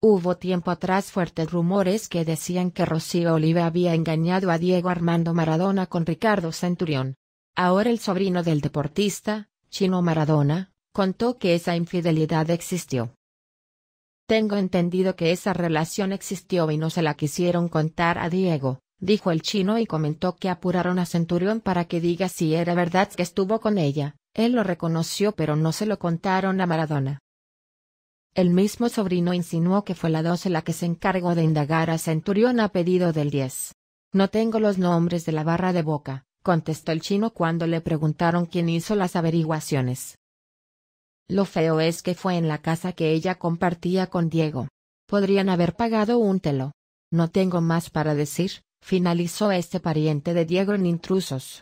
Hubo tiempo atrás fuertes rumores que decían que Rocío Oliva había engañado a Diego Armando Maradona con Ricardo Centurión. Ahora el sobrino del deportista, Chino Maradona, contó que esa infidelidad existió. Tengo entendido que esa relación existió y no se la quisieron contar a Diego, dijo el chino y comentó que apuraron a Centurión para que diga si era verdad que estuvo con ella, él lo reconoció pero no se lo contaron a Maradona. El mismo sobrino insinuó que fue la doce la que se encargó de indagar a Centurión a pedido del diez. No tengo los nombres de la barra de boca, contestó el chino cuando le preguntaron quién hizo las averiguaciones. Lo feo es que fue en la casa que ella compartía con Diego. Podrían haber pagado un telo. No tengo más para decir, finalizó este pariente de Diego en intrusos.